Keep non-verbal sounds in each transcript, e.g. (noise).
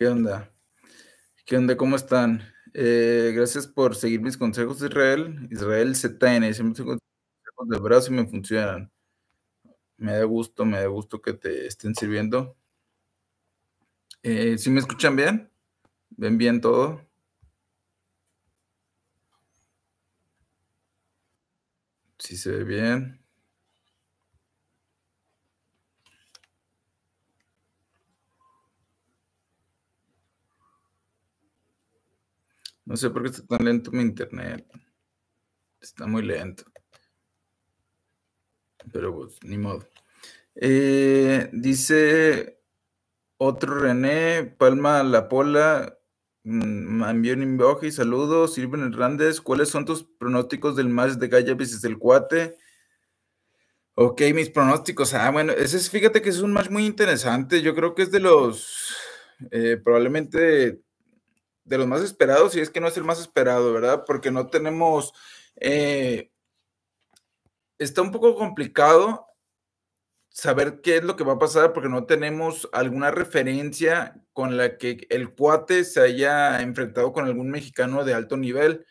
¿Qué onda? ¿Qué onda? ¿Cómo están? Eh, gracias por seguir mis consejos, Israel. Israel ZN, siempre tengo consejos de brazo me funcionan. Me da gusto, me da gusto que te estén sirviendo. Eh, ¿Sí me escuchan bien? ¿Ven bien todo? Sí se ve bien. No sé por qué está tan lento mi internet. Está muy lento. Pero pues, ni modo. Eh, dice otro René, Palma La Pola, me mm, envió un inbox saludos. Silvio Hernández, ¿cuáles son tus pronósticos del match de Gaya versus del Cuate? Ok, mis pronósticos. Ah, bueno, ese fíjate que es un match muy interesante. Yo creo que es de los, eh, probablemente de los más esperados, y es que no es el más esperado, ¿verdad? Porque no tenemos... Eh, está un poco complicado saber qué es lo que va a pasar porque no tenemos alguna referencia con la que el cuate se haya enfrentado con algún mexicano de alto nivel.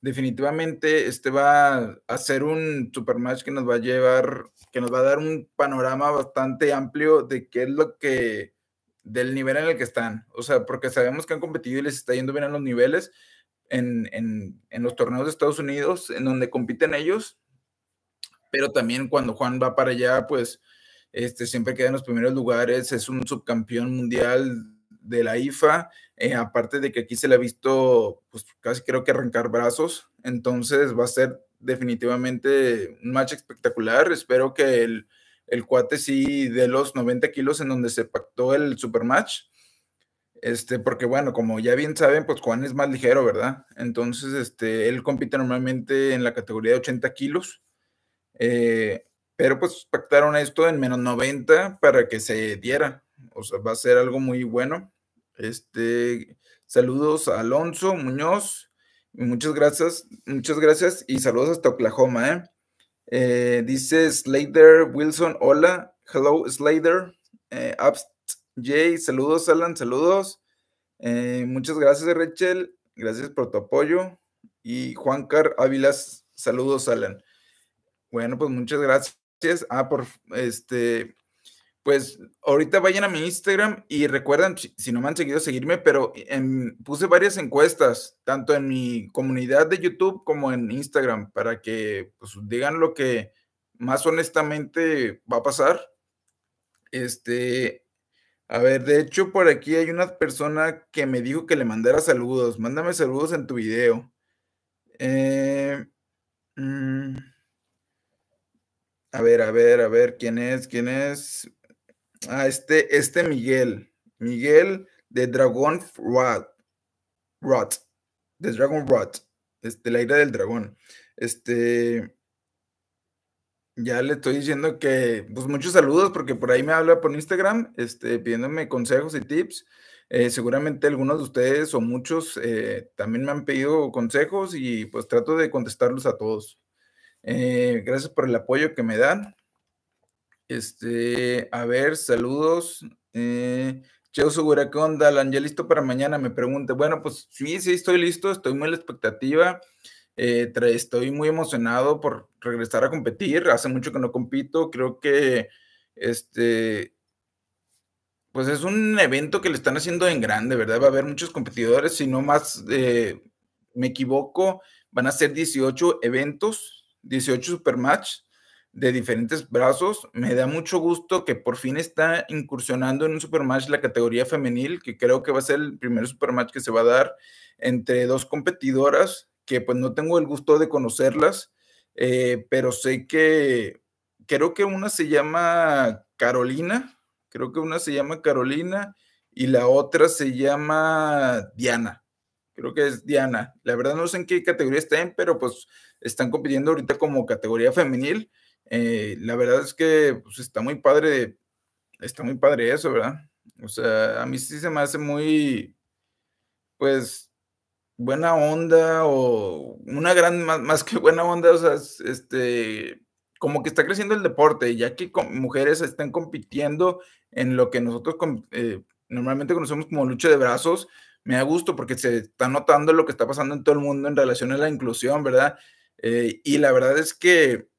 Definitivamente este va a ser un supermatch que nos va a llevar, que nos va a dar un panorama bastante amplio de qué es lo que del nivel en el que están. O sea, porque sabemos que han competido y les está yendo bien en los niveles, en, los torneos de Estados Unidos, en donde compiten ellos, pero también cuando Juan va para allá, pues este, siempre queda en los primeros lugares, es un subcampeón mundial de la IFA, eh, aparte de que aquí se le ha visto, pues casi creo que arrancar brazos, entonces va a ser definitivamente un match espectacular, espero que el el cuate sí de los 90 kilos en donde se pactó el supermatch. Este, porque bueno, como ya bien saben, pues Juan es más ligero, ¿verdad? Entonces, este, él compite normalmente en la categoría de 80 kilos. Eh, pero pues pactaron esto en menos 90 para que se diera. O sea, va a ser algo muy bueno. Este, saludos a Alonso Muñoz. Muchas gracias, muchas gracias y saludos hasta Oklahoma, ¿eh? Eh, dice Slater Wilson, hola. Hello, Slater. Eh, Abst saludos, Alan, saludos. Eh, muchas gracias, Rachel. Gracias por tu apoyo. Y Juan Car Ávilas, saludos, Alan. Bueno, pues muchas gracias. Ah, por este, pues ahorita vayan a mi Instagram y recuerden, si no me han seguido, seguirme, pero puse varias encuestas, tanto en mi comunidad de YouTube como en Instagram, para que pues, digan lo que más honestamente va a pasar. Este, a ver, de hecho, por aquí hay una persona que me dijo que le mandara saludos. Mándame saludos en tu video. Eh, mm. a ver, a ver, a ver, ¿quién es? ¿Quién es? a ah, este, este Miguel, Miguel de Dragon Rot, de Dragon Rot, este, la ira del dragón. Este, ya le estoy diciendo que, pues muchos saludos, porque por ahí me habla por Instagram, este, pidiéndome consejos y tips. Eh, seguramente algunos de ustedes o muchos eh, también me han pedido consejos y pues trato de contestarlos a todos. Eh, gracias por el apoyo que me dan. Este, a ver, saludos. Eh, Segura, ¿qué onda? Alan, ¿ya listo para mañana? Me pregunta. Bueno, pues sí, sí, estoy listo, estoy muy en la expectativa. Eh, estoy muy emocionado por regresar a competir. Hace mucho que no compito. Creo que este, pues es un evento que le están haciendo en grande, ¿verdad? Va a haber muchos competidores, si no más eh, me equivoco, van a ser 18 eventos, 18 supermatches de diferentes brazos. Me da mucho gusto que por fin está incursionando en un supermatch la categoría femenil, que creo que va a ser el primer supermatch que se va a dar entre dos competidoras, que pues no tengo el gusto de conocerlas, eh, pero sé que creo que una se llama Carolina, creo que una se llama Carolina y la otra se llama Diana. Creo que es Diana. La verdad no sé en qué categoría estén, pero pues están compitiendo ahorita como categoría femenil eh, la verdad es que pues, está muy padre, está muy padre eso, ¿verdad? O sea, a mí sí se me hace muy, pues, buena onda o una gran, más, que buena onda, o sea, este, como que está creciendo el deporte, ya que mujeres están compitiendo en lo que nosotros eh, normalmente conocemos como lucha de brazos, me da gusto porque se está notando lo que está pasando en todo el mundo en relación a la inclusión, ¿verdad? Eh, y la verdad es que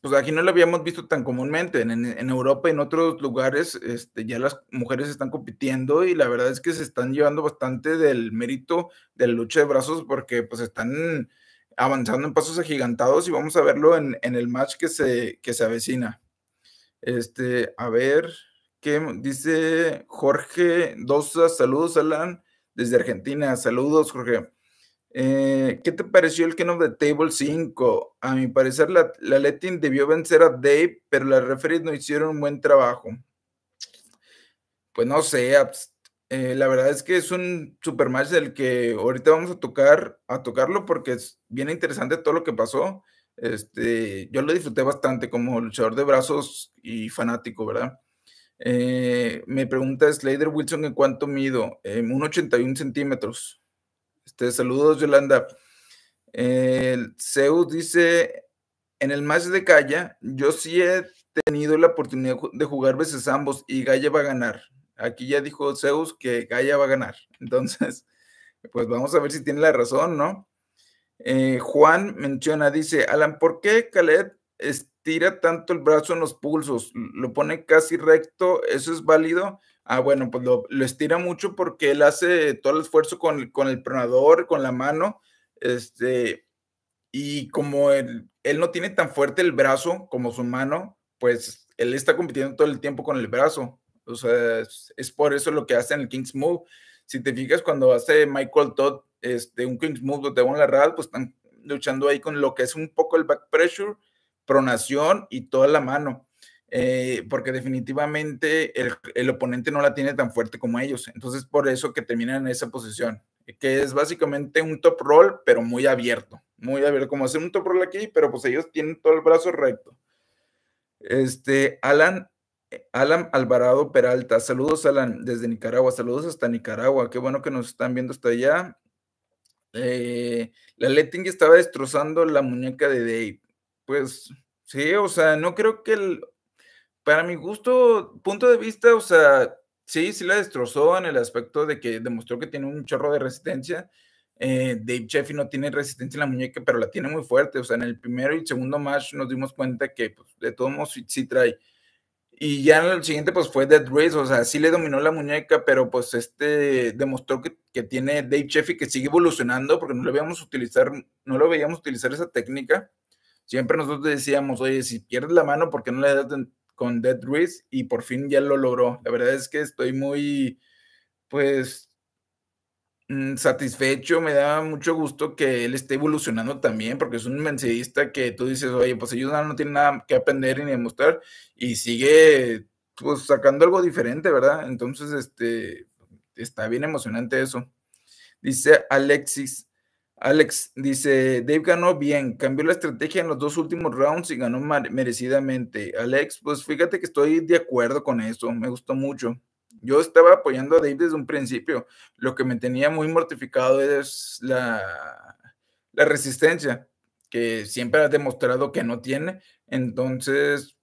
pues aquí no lo habíamos visto tan comúnmente. En, Europa y en otros lugares este, ya las mujeres están compitiendo y la verdad es que se están llevando bastante del mérito del la lucha de brazos porque pues están avanzando en pasos agigantados y vamos a verlo en, el match que se, que se avecina. Este, a ver, ¿qué dice Jorge Dosa? Saludos, Alan, desde Argentina. Saludos, Jorge. Eh, ¿Qué te pareció el Ken of the Table 5? A mi parecer, la, la Letting debió vencer a Dave, pero las referees no hicieron un buen trabajo. Pues no sé, eh, la verdad es que es un super match del que ahorita vamos a tocar, a tocarlo porque es bien interesante todo lo que pasó. Este, yo lo disfruté bastante como luchador de brazos y fanático, ¿verdad? Eh, me pregunta Slater Wilson en cuánto mido, en un 81 centímetros. Este, saludos, Yolanda. Zeus dice, en el match de calla yo sí he tenido la oportunidad de jugar veces ambos y Gaia va a ganar. Aquí ya dijo Zeus que Gaia va a ganar. (laughs) Entonces, pues vamos a ver si tiene la razón, ¿no? Eh, Juan menciona, dice, Alan, ¿por qué Khaled estira tanto el brazo en los pulsos? Lo pone casi recto, ¿eso es válido? Ah, bueno, pues lo, estira mucho porque él hace todo el esfuerzo con, con el pronador, con la mano, este, y como él, él no tiene tan fuerte el brazo como su mano, pues él está compitiendo todo el tiempo con el brazo. O sea, es, por eso lo que hace en el King's Move. Si te fijas, cuando hace Michael Todd este, un King's Move de la RAL, pues están luchando ahí con lo que es un poco el back pressure, pronación y toda la mano. Eh, porque definitivamente el, oponente no la tiene tan fuerte como ellos. Entonces, por eso que terminan en esa posición, que es básicamente un top roll, pero muy abierto. Muy abierto, como hacer un top roll aquí, pero pues ellos tienen todo el brazo recto. Este, Alan, Alan Alvarado Peralta, saludos Alan desde Nicaragua, saludos hasta Nicaragua, qué bueno que nos están viendo hasta allá. Eh, la Letting estaba destrozando la muñeca de Dave. Pues sí, o sea, no creo que el, para mi gusto, punto de vista, o sea, sí, sí la destrozó en el aspecto de que demostró que tiene un chorro de resistencia. Eh, Dave Chaffee no tiene resistencia en la muñeca, pero la tiene muy fuerte. O sea, en el primero y segundo match nos dimos cuenta que pues, de todos modos sí, trae. Y ya en el siguiente pues fue Dead Race, o sea, sí le dominó la muñeca, pero pues este demostró que, que tiene Dave Chaffee que sigue evolucionando porque no lo veíamos utilizar, no lo veíamos utilizar esa técnica. Siempre nosotros decíamos, oye, si pierdes la mano, ¿por qué no le das con Dead Ruiz y por fin ya lo logró. La verdad es que estoy muy, pues, mm, satisfecho, me da mucho gusto que él esté evolucionando también, porque es un mensajista. que tú dices, oye, pues ellos no, no tienen nada que aprender ni demostrar y sigue, pues, sacando algo diferente, ¿verdad? Entonces, este, está bien emocionante eso. Dice Alexis, Alex dice, Dave ganó bien, cambió la estrategia en los dos últimos rounds y ganó merecidamente. Alex, pues fíjate que estoy de acuerdo con eso, me gustó mucho. Yo estaba apoyando a Dave desde un principio. Lo que me tenía muy mortificado es la, resistencia, que siempre ha demostrado que no tiene. Entonces,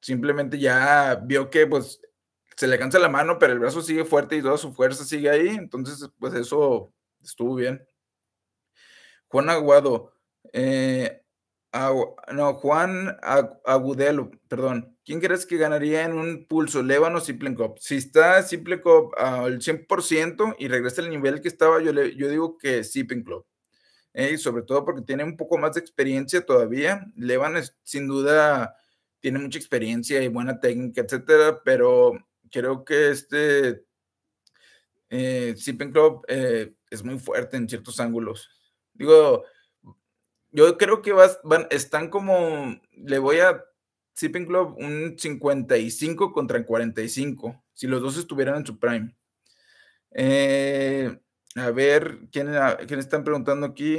simplemente ya vio que pues se le cansa la mano, pero el brazo sigue fuerte y toda su fuerza sigue ahí. Entonces, pues eso estuvo bien. Juan Aguado, eh, no, Juan Agudelo, perdón. ¿Quién crees que ganaría en un pulso, Levan o Club. Si está Club al 100% y regresa al nivel que estaba, yo, le, yo digo que Siplenkov, Club. Eh, sobre todo porque tiene un poco más de experiencia todavía. Levan sin duda tiene mucha experiencia y buena técnica, etcétera, pero creo que este eh, Club eh, es muy fuerte en ciertos ángulos. Digo, yo creo que van, están como, le voy a Zipping Club un 55 contra el 45, si los dos estuvieran en su prime. Eh, a ver, ¿quién, están preguntando aquí?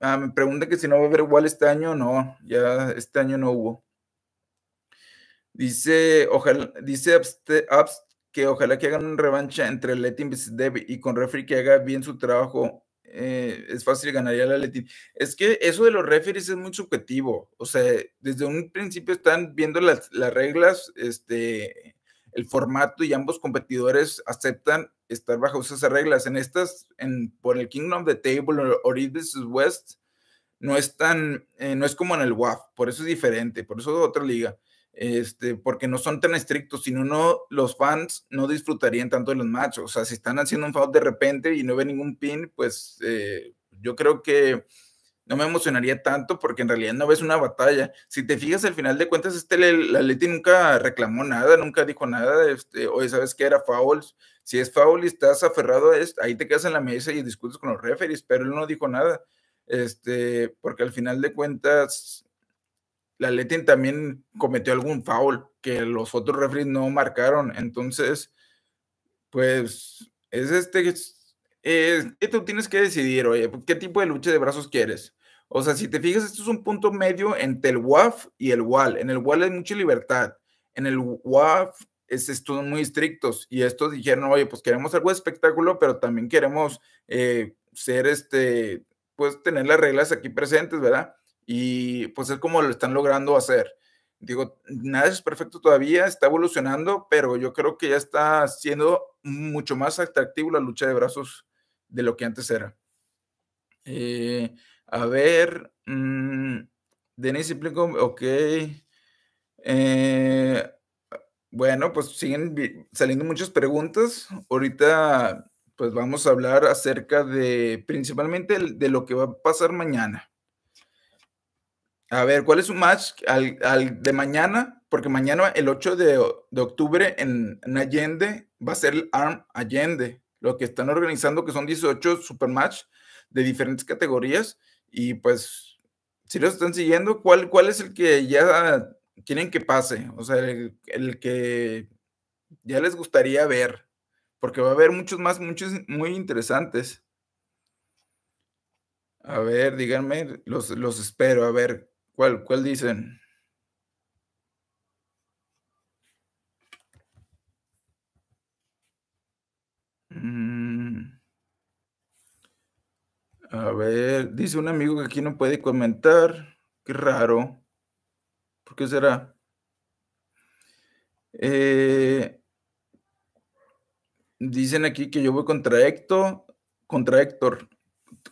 Ah, me pregunta que si no va a haber igual este año, no, ya este año no hubo. Dice, ojalá, dice que ojalá que hagan una revancha entre Letting Dev y con Refri que haga bien su trabajo eh, es fácil ganaría la Atleti. Es que eso de los referees es muy subjetivo. O sea, desde un principio están viendo las, las reglas, este, el formato y ambos competidores aceptan estar bajo esas reglas. En estas, en, por el Kingdom of the Table o West, no es tan, eh, no es como en el WAF, por eso es diferente, por eso es otra liga este, porque no son tan estrictos, sino no, los fans no disfrutarían tanto de los machos, O sea, si están haciendo un foul de repente y no ve ningún pin, pues eh, yo creo que no me emocionaría tanto porque en realidad no ves una batalla. Si te fijas, al final de cuentas, este, la Leti nunca reclamó nada, nunca dijo nada. Este, Oye, ¿sabes que era foul? Si es foul y estás aferrado a esto, ahí te quedas en la mesa y discutes con los referees, pero él no dijo nada. Este, porque al final de cuentas, la Letin también cometió algún foul que los otros referees no marcaron. Entonces, pues es este, es, tú tienes que decidir, oye, pues, ¿qué tipo de lucha de brazos quieres? O sea, si te fijas, esto es un punto medio entre el WAF y el WAL. En el WAL hay mucha libertad. En el WAF es, esto muy estrictos y estos dijeron, oye, pues queremos algo de espectáculo, pero también queremos eh, ser este, pues tener las reglas aquí presentes, ¿verdad? y pues es como lo están logrando hacer. Digo, nada es perfecto todavía, está evolucionando, pero yo creo que ya está siendo mucho más atractivo la lucha de brazos de lo que antes era. Eh, a ver, mmm, Denise ok. Eh, bueno, pues siguen saliendo muchas preguntas. Ahorita, pues vamos a hablar acerca de principalmente de lo que va a pasar mañana. A ver, ¿cuál es su match al, de mañana? Porque mañana, el 8 de, octubre, en, Allende, va a ser el ARM Allende. Lo que están organizando, que son 18 supermatch de diferentes categorías. Y pues, si los están siguiendo, ¿cuál, cuál es el que ya quieren que pase? O sea, el, que ya les gustaría ver. Porque va a haber muchos más, muchos muy interesantes. A ver, díganme, los, los espero. A ver, ¿Cuál, cuál dicen? Mm. A ver, dice un amigo que aquí no puede comentar. Qué raro. ¿Por qué será? Eh, dicen aquí que yo voy contra Héctor, contra Héctor.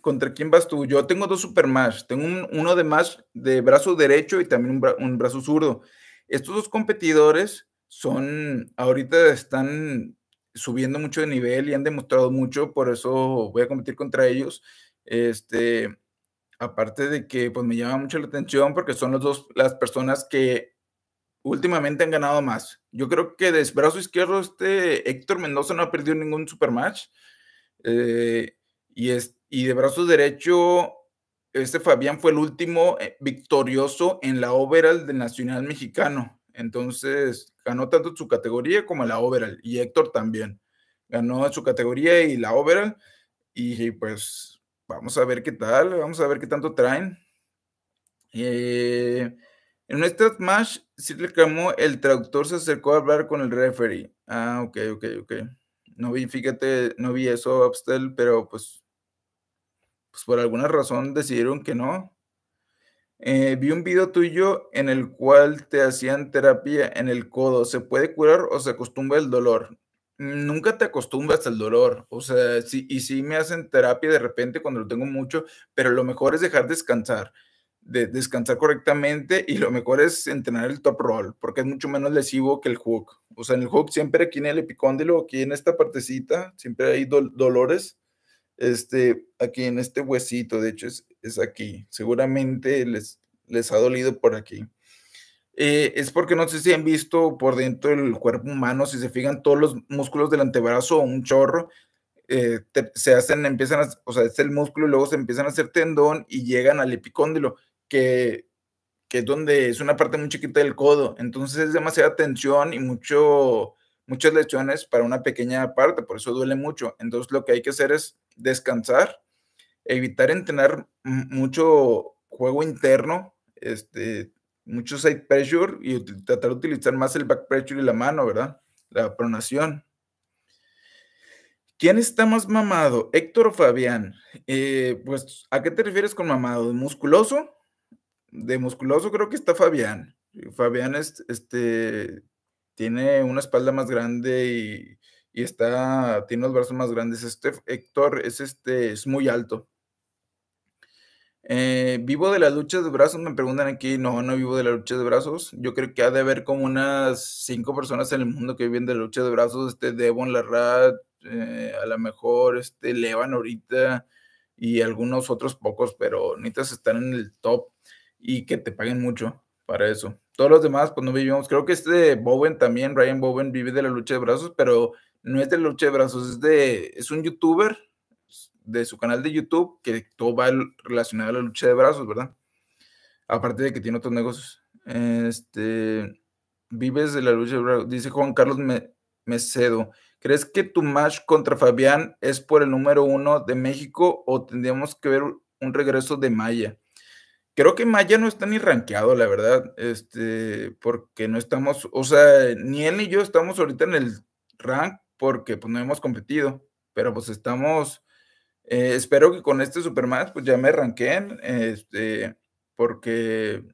¿Contra quién vas tú? Yo tengo dos supermatch Tengo uno de más de brazo derecho y también un, brazo zurdo. Estos dos competidores son, ahorita están subiendo mucho de nivel y han demostrado mucho, por eso voy a competir contra ellos. Este, aparte de que pues me llama mucho la atención porque son los dos las personas que últimamente han ganado más. Yo creo que de brazo izquierdo este Héctor Mendoza no ha perdido ningún supermatch. Eh, y este y de brazo derecho, este Fabián fue el último eh, victorioso en la overall del Nacional Mexicano. Entonces, ganó tanto su categoría como la overall. Y Héctor también ganó en su categoría y la overall. Y pues vamos a ver qué tal, vamos a ver qué tanto traen. Eh, en StatMash, este match, le camo el traductor se acercó a hablar con el referee. Ah, ok, ok, ok. No vi, fíjate, no vi eso, Abstel, pero pues pues por alguna razón decidieron que no. Eh, vi un video tuyo en el cual te hacían terapia en el codo. ¿Se puede curar o se acostumbra el dolor? Nunca te acostumbres al dolor. O sea, sí, y sí me hacen terapia de repente cuando lo tengo mucho, pero lo mejor es dejar descansar, descansar correctamente y lo mejor es entrenar el top roll, porque es mucho menos lesivo que el hook. O sea, en el hook siempre aquí en el epicóndilo, aquí en esta partecita, siempre hay dolores este, aquí en este huesito, de hecho es, aquí, seguramente les, les ha dolido por aquí. Eh, es porque no sé si han visto por dentro del cuerpo humano, si se fijan todos los músculos del antebrazo o un chorro, eh, se hacen, empiezan a, o sea, es el músculo y luego se empiezan a hacer tendón y llegan al epicóndilo, que, que es donde es una parte muy chiquita del codo. Entonces es demasiada tensión y mucho, muchas lesiones para una pequeña parte, por eso duele mucho. Entonces lo que hay que hacer es descansar, evitar entrenar mucho juego interno, este, mucho side pressure y tratar de utilizar más el back pressure y la mano, ¿verdad? La pronación. ¿Quién está más mamado, Héctor o Fabián? Eh, pues, ¿a qué te refieres con mamado? ¿Musculoso? De musculoso creo que está Fabián. Fabián es, este, tiene una espalda más grande y, está, tiene los brazos más grandes. Este Héctor es, este, es muy alto. Eh, ¿Vivo de la lucha de brazos? Me preguntan aquí. No, no vivo de la lucha de brazos. Yo creo que ha de haber como unas cinco personas en el mundo que viven de la lucha de brazos. Este Devon Larrat, eh, a lo mejor este Levan ahorita y algunos otros pocos, pero necesitas estar en el top y que te paguen mucho para eso. Todos los demás, pues no vivimos. Creo que este Bowen también, Ryan Bowen, vive de la lucha de brazos, pero no es de la lucha de brazos, es de, es un youtuber de su canal de YouTube que todo va relacionado a la lucha de brazos, ¿verdad? Aparte de que tiene otros negocios. Este, vives de la lucha de brazos, dice Juan Carlos Mecedo. ¿Crees que tu match contra Fabián es por el número uno de México o tendríamos que ver un regreso de Maya? Creo que Maya no está ni rankeado, la verdad, este, porque no estamos, o sea, ni él ni yo estamos ahorita en el rank porque pues no hemos competido, pero pues estamos, eh, espero que con este Superman pues ya me ranqueen, este, porque,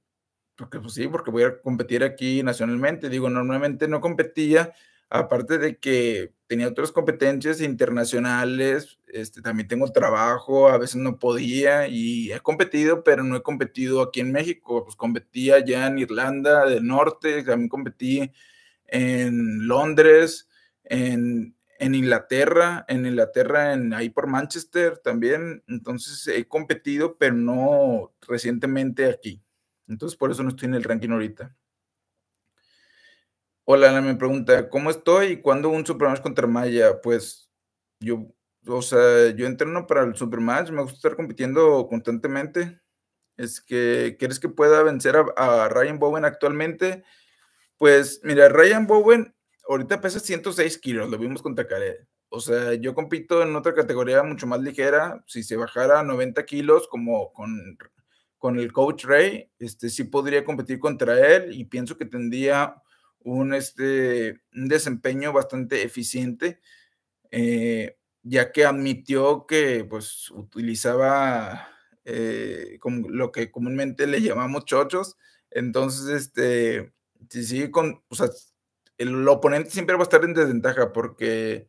porque pues sí, porque voy a competir aquí nacionalmente, digo, normalmente no competía, aparte de que tenía otras competencias internacionales, este, también tengo trabajo, a veces no podía y he competido, pero no he competido aquí en México, pues competía allá en Irlanda del Norte, también competí en Londres, en, en Inglaterra, en Inglaterra, ahí por Manchester también, entonces he competido, pero no recientemente aquí. Entonces por eso no estoy en el ranking ahorita. Hola, me pregunta, ¿cómo estoy y cuándo un supermatch contra Maya? Pues yo, o sea, yo entreno para el supermatch, me gusta estar compitiendo constantemente. Es que, ¿quieres que pueda vencer a, Ryan Bowen actualmente? Pues mira, Ryan Bowen ahorita pesa 106 kilos, lo vimos con Care. O sea, yo compito en otra categoría mucho más ligera. Si se bajara a 90 kilos, como con, el coach Ray, este, sí podría competir contra él y pienso que tendría un, este, desempeño bastante eficiente, eh, ya que admitió que pues, utilizaba eh, lo que comúnmente le llamamos chochos. Entonces, este, si sigue con, o sea, el oponente siempre va a estar en desventaja porque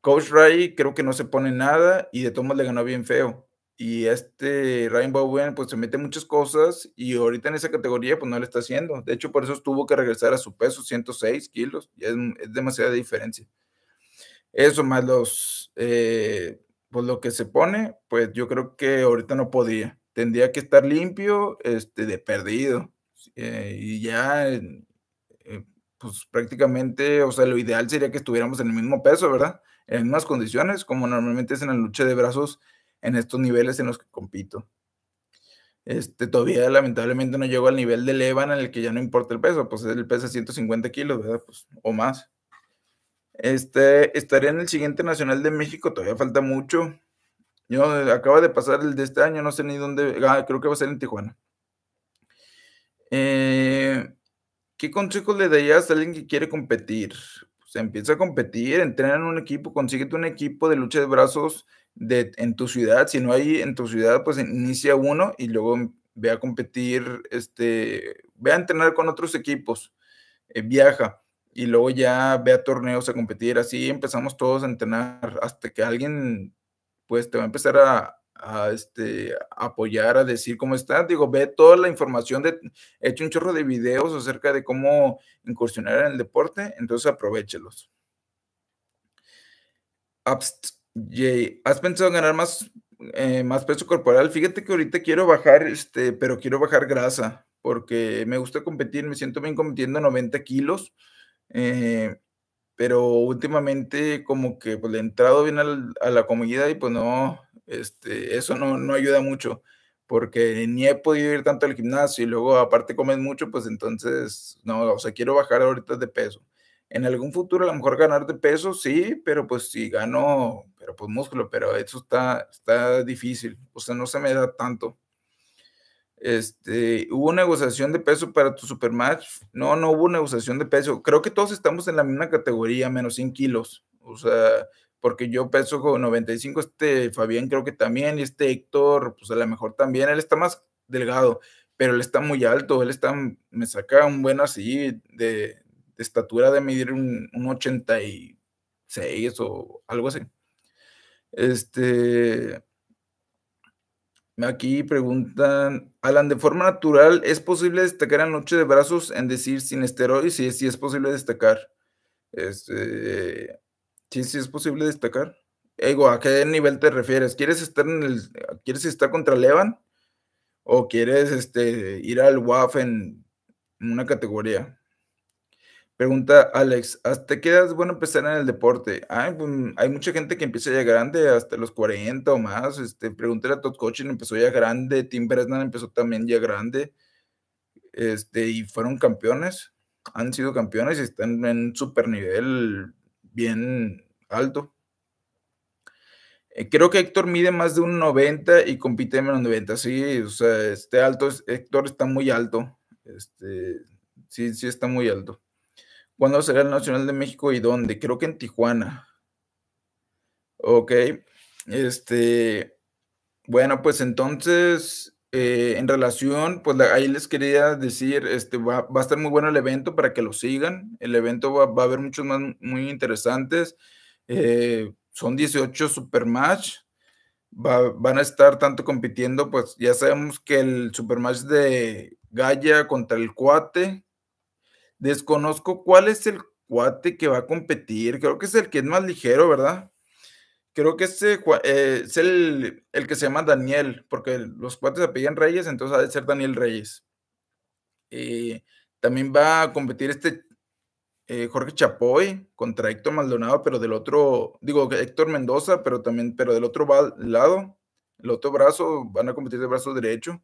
Coach Ray creo que no se pone nada y de tomas le ganó bien feo. Y este Rainbow Bowen pues se mete muchas cosas y ahorita en esa categoría pues no le está haciendo. De hecho, por eso tuvo que regresar a su peso, 106 kilos. es, demasiada diferencia. Eso más los, eh, pues lo que se pone, pues yo creo que ahorita no podía Tendría que estar limpio, este, de perdido. Eh, y ya, eh, pues prácticamente, o sea, lo ideal sería que estuviéramos en el mismo peso, ¿verdad? En las mismas condiciones, como normalmente es en la lucha de brazos en estos niveles en los que compito. Este, todavía lamentablemente no llego al nivel del Evan en el que ya no importa el peso, pues el peso es 150 kilos, ¿verdad? Pues, o más. Este, estaré en el siguiente Nacional de México, todavía falta mucho. Yo acaba de pasar el de este año, no sé ni dónde, ah, creo que va a ser en Tijuana. Eh, ¿Qué consejos le darías a alguien que quiere competir? Pues empieza a competir, entrena en un equipo, consíguete un equipo de lucha de brazos en tu ciudad. Si no hay en tu ciudad, pues inicia uno y luego ve a competir, este, ve a entrenar con otros equipos, eh, viaja y luego ya ve a torneos a competir. Así empezamos todos a entrenar hasta que alguien, pues te va a empezar a, este, apoyar, a decir cómo estás. Digo, ve toda la información, de, he hecho un chorro de videos acerca de cómo incursionar en el deporte, entonces aprovechelos. Jay, ¿has pensado en ganar más, eh, más peso corporal? Fíjate que ahorita quiero bajar, este, pero quiero bajar grasa, porque me gusta competir, me siento bien compitiendo 90 kilos, eh, pero últimamente como que pues, le he entrado bien a la comida y pues no, este, eso no, no ayuda mucho porque ni he podido ir tanto al gimnasio y luego aparte comes mucho, pues entonces, no, o sea, quiero bajar ahorita de peso en algún futuro a lo mejor ganar de peso, sí, pero pues si sí, gano, pero pues músculo, pero eso está, está difícil, o sea, no se me da tanto. Este, ¿Hubo negociación de peso para tu supermatch? No, no hubo negociación de peso. Creo que todos estamos en la misma categoría, menos 100 kilos. O sea, porque yo peso con 95, este Fabián creo que también, y este Héctor, pues a lo mejor también, él está más delgado, pero él está muy alto, él está, me saca un buen así de, estatura de medir un, 86 o algo así. Este, Aquí preguntan, Alan, de forma natural, ¿es posible destacar en noche de brazos en decir sin esteroides? Sí, sí es posible destacar. Este, sí, sí es posible destacar. Ego, ¿a qué nivel te refieres? ¿Quieres estar en el, quieres estar contra Levan? ¿O quieres este, ir al WAF en una categoría? Pregunta Alex, ¿hasta ah, qué edad es bueno empezar en el deporte? Pues, mm, hay mucha gente que empieza ya grande, hasta los 40 o más. Este, pregunté a Todd Cochin, empezó ya grande, Tim Bresnan empezó también ya grande. Este, y fueron campeones, han sido campeones y están en super nivel bien alto. Eh, creo que Héctor mide más de un 90 y compite en menos 90. Sí, o sea, este alto, Héctor está muy alto. Este, sí, sí está muy alto. ¿Cuándo será el Nacional de México y dónde? Creo que en Tijuana. Ok. Este. Bueno, pues entonces, eh, en relación, pues ahí les quería decir, este, va, a estar muy bueno el evento para que lo sigan. El evento va, a haber muchos más muy interesantes. Eh, son 18 supermatch. van a estar tanto compitiendo, pues ya sabemos que el supermatch de Gaia contra el Cuate, Desconozco cuál es el cuate que va a competir. Creo que es el que es más ligero, ¿verdad? Creo que ese, eh, es el, que se llama Daniel, porque los cuates se apellan Reyes, entonces ha de ser Daniel Reyes. Eh, también va a competir este eh, Jorge Chapoy contra Héctor Maldonado, pero del otro, digo, Héctor Mendoza, pero también, pero del otro lado, el otro brazo, van a competir de brazo derecho.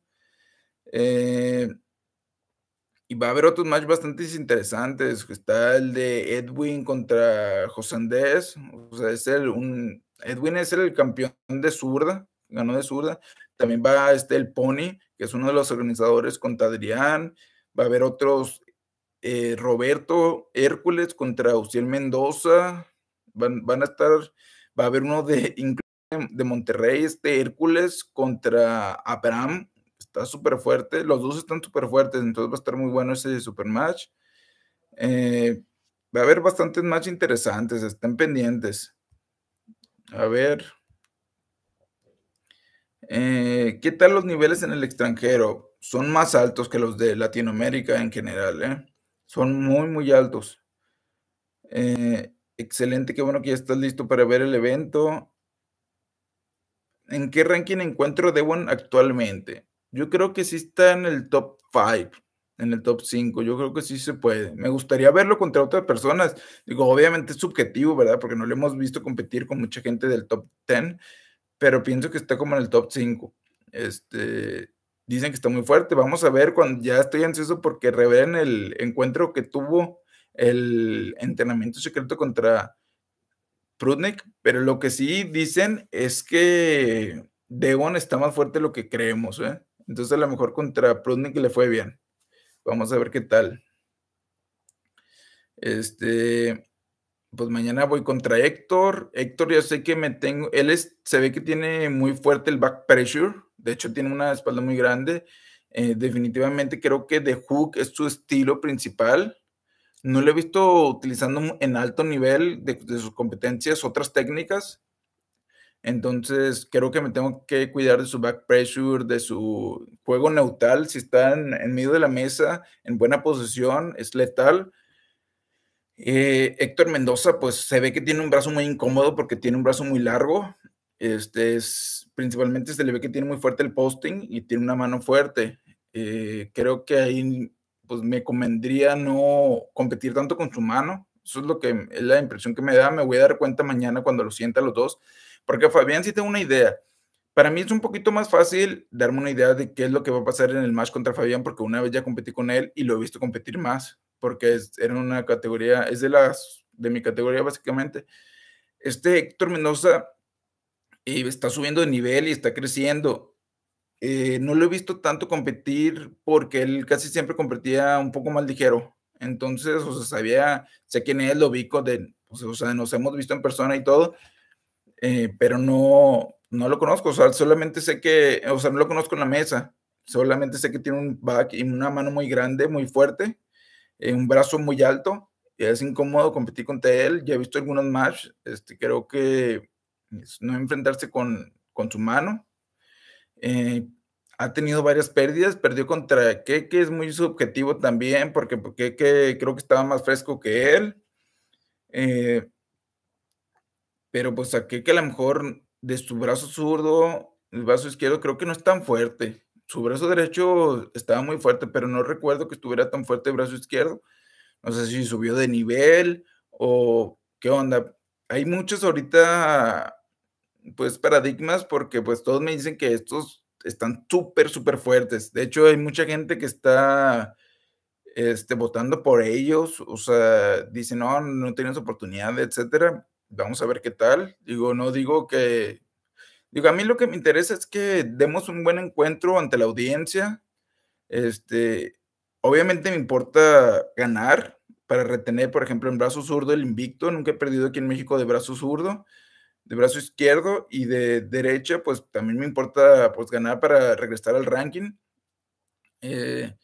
Y va a haber otros matches bastante interesantes. Está el de Edwin contra José Andrés. O sea, es el, un, Edwin es el campeón de zurda, ganó de zurda. También va este, el Pony, que es uno de los organizadores contra Adrián. Va a haber otros, eh, Roberto Hércules contra Uciel Mendoza. Van, van, a estar, va a haber uno de, de Monterrey, este Hércules contra Abraham está súper fuerte. Los dos están súper fuertes, entonces va a estar muy bueno ese super match. Eh, va a haber bastantes matches interesantes, estén pendientes. A ver. Eh, ¿Qué tal los niveles en el extranjero? Son más altos que los de Latinoamérica en general, ¿eh? Son muy, muy altos. excelente, qué bueno que ya estás listo para ver el evento. ¿En qué ranking encuentro Devon actualmente? yo creo que sí está en el top 5, en el top 5. Yo creo que sí se puede. Me gustaría verlo contra otras personas. Digo, obviamente es subjetivo, ¿verdad? Porque no lo hemos visto competir con mucha gente del top 10, pero pienso que está como en el top 5. Este, dicen que está muy fuerte. Vamos a ver ya estoy ansioso porque revelen el encuentro que tuvo el entrenamiento secreto contra Prudnik, pero lo que sí dicen es que Devon está más fuerte de lo que creemos, ¿eh? Entonces a lo mejor contra que le fue bien. Vamos a ver qué tal. Este, pues mañana voy contra Héctor. Héctor, ya sé que me tengo, él se ve que tiene muy fuerte el back pressure. De hecho, tiene una espalda muy grande. Eh, definitivamente creo que The Hook es su estilo principal. No lo he visto utilizando en alto nivel de sus competencias otras técnicas. Entonces, creo que me tengo que cuidar de su back pressure, de su juego neutral. Si está en, medio de la mesa, en buena posición, es letal. Eh, Héctor Mendoza, pues se ve que tiene un brazo muy incómodo porque tiene un brazo muy largo. Este es, principalmente se le ve que tiene muy fuerte el posting y tiene una mano fuerte. Eh, creo que ahí pues me convendría no competir tanto con su mano. Eso es lo que es la impresión que me da. Me voy a dar cuenta mañana cuando lo sienta los dos. Porque Fabián sí tengo una idea. Para mí es un poquito más fácil darme una idea de qué es lo que va a pasar en el match contra Fabián, porque una vez ya competí con él y lo he visto competir más, porque es, era una categoría, es de las, de mi categoría básicamente. Este Héctor Mendoza eh, está subiendo de nivel y está creciendo. Eh, no lo he visto tanto competir porque él casi siempre competía un poco más ligero. Entonces, o sea, sabía, sé quién es, lo con de, pues, o sea, nos hemos visto en persona y todo, eh, pero no, lo conozco, o sea, solamente sé que, o sea, no lo conozco en la mesa, solamente sé que tiene un back y una mano muy grande, muy fuerte, eh, un brazo muy alto, y es incómodo competir contra él, ya he visto algunos matches, este, creo que no enfrentarse con, su mano. Eh, ha tenido varias pérdidas, perdió contra Keke, es muy subjetivo también, porque Keke creo que estaba más fresco que él pero pues saqué que a lo mejor de su brazo zurdo, el brazo izquierdo creo que no es tan fuerte. Su brazo derecho estaba muy fuerte, pero no recuerdo que estuviera tan fuerte el brazo izquierdo. No sé si subió de nivel o qué onda. Hay muchos ahorita, pues, paradigmas porque pues todos me dicen que estos están súper, súper fuertes. De hecho, hay mucha gente que está este, votando por ellos, o sea, dicen, no, no tienes oportunidad, etcétera vamos a ver qué tal. Digo, no digo que... Digo, a mí lo que me interesa es que demos un buen encuentro ante la audiencia. Este, obviamente me importa ganar para retener, por ejemplo, en brazo zurdo el invicto. Nunca he perdido aquí en México de brazo zurdo, de brazo izquierdo y de derecha, pues también me importa pues ganar para regresar al ranking. Eh,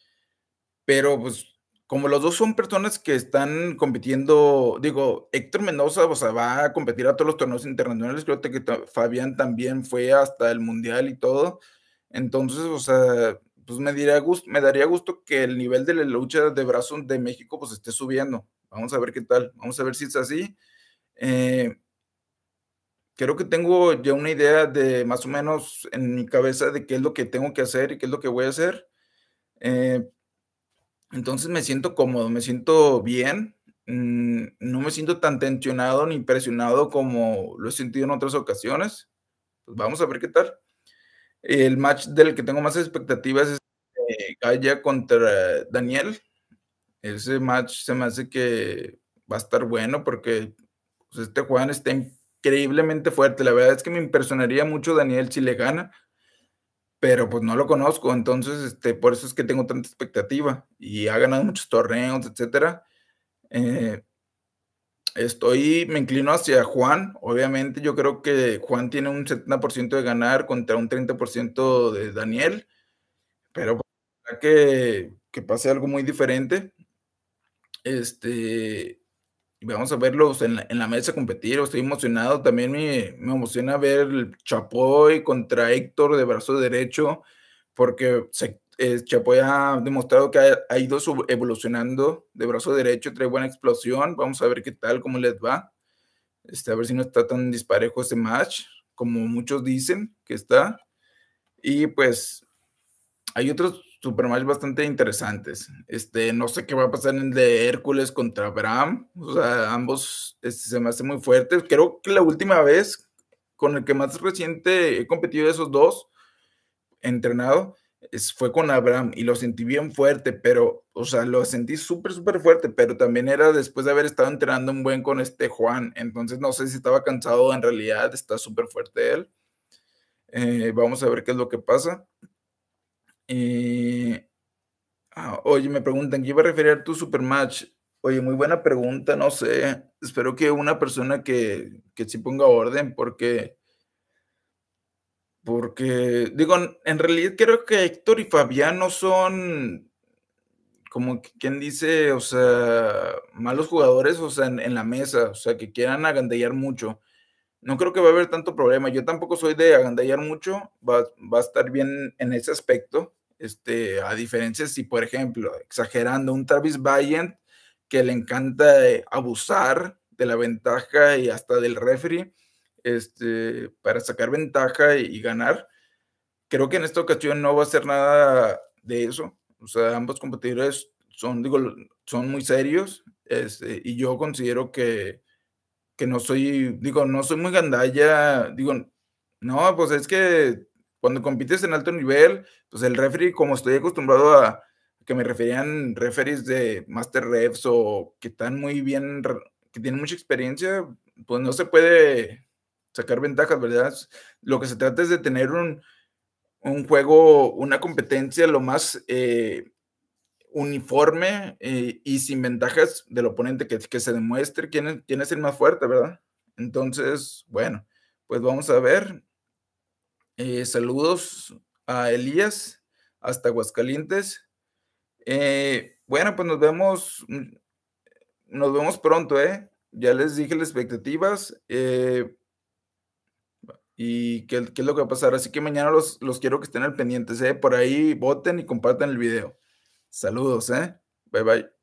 pero pues como los dos son personas que están compitiendo, digo, Héctor Mendoza, o sea, va a competir a todos los torneos internacionales, creo que Fabián también fue hasta el Mundial y todo. Entonces, o sea, pues me, me daría gusto que el nivel de la lucha de brazos de México pues esté subiendo. Vamos a ver qué tal, vamos a ver si es así. Eh, creo que tengo ya una idea de más o menos en mi cabeza de qué es lo que tengo que hacer y qué es lo que voy a hacer. Eh, entonces me siento cómodo, me siento bien, mm, no me siento tan tensionado ni presionado como lo he sentido en otras ocasiones. Pues, vamos a ver qué tal. El match del que tengo más expectativas es Gaya contra Daniel. Ese match se me hace que va a estar bueno porque pues, este Juan está increíblemente fuerte. La verdad es que me impresionaría mucho Daniel si le gana pero pues no lo conozco, entonces este, por eso es que tengo tanta expectativa y ha ganado muchos torneos, etc., eh, estoy, me inclino hacia Juan, obviamente yo creo que Juan tiene un 70% de ganar contra un 30% de Daniel, pero pues, que, que pase algo muy diferente. Este, vamos a verlos en la, mesa competir. Estoy emocionado. También me, me, emociona ver el Chapoy contra Héctor de brazo derecho, porque eh, Chapoy ha demostrado que ha, ha, ido evolucionando de brazo derecho, trae buena explosión. Vamos a ver qué tal, cómo les va. Este, a ver si no está tan disparejo este match, como muchos dicen que está. Y pues hay otros supermatch bastante interesantes. Este, no sé qué va a pasar en el de Hércules contra Abraham O sea, ambos este, se me hacen muy fuertes. Creo que la última vez con el que más reciente he competido de esos dos, entrenado, es, fue con Abraham y lo sentí bien fuerte, pero, o sea, lo sentí súper, súper fuerte, pero también era después de haber estado entrenando un buen con este Juan. Entonces, no sé si estaba cansado, en realidad está súper fuerte él. Eh, vamos a ver qué es lo que pasa. Eh, ah, oye, me preguntan, ¿qué iba a referir tu supermatch? Oye, muy buena pregunta, no sé. Espero que una persona que, que sí ponga orden, porque porque digo, en realidad creo que Héctor y Fabián no son como quien dice, o sea, malos jugadores, o sea, en, la mesa, o sea, que quieran agandallar mucho. No creo que va a haber tanto problema. Yo tampoco soy de agandallar mucho, va, va, a estar bien en ese aspecto. Este, a diferencia si, por ejemplo, exagerando, un Travis Bryant que le encanta eh, abusar de la ventaja y hasta del referee este, para sacar ventaja y, ganar, creo que en esta ocasión no va a ser nada de eso. O sea, ambos competidores son, digo, son muy serios este, y yo considero que, que no soy, digo, no soy muy gandalla, digo, no, pues es que cuando compites en alto nivel, pues el referee, como estoy acostumbrado a que me referían referees de Master Refs o que están muy bien, que tienen mucha experiencia, pues no se puede sacar ventajas, ¿verdad? Lo que se trata es de tener un, juego, una competencia lo más eh, uniforme eh, y sin ventajas del oponente, que, se demuestre quién es, quién es el más fuerte, ¿verdad? Entonces, bueno, pues vamos a ver. Eh, saludos a Elías, hasta Aguascalientes. Eh, bueno, pues nos vemos, mm, nos vemos pronto, ¿eh? Ya les dije las expectativas eh, y qué, es lo que va a pasar. Así que mañana los, quiero que estén al pendiente, ¿eh? Por ahí voten y compartan el video. Saludos, ¿eh? Bye bye.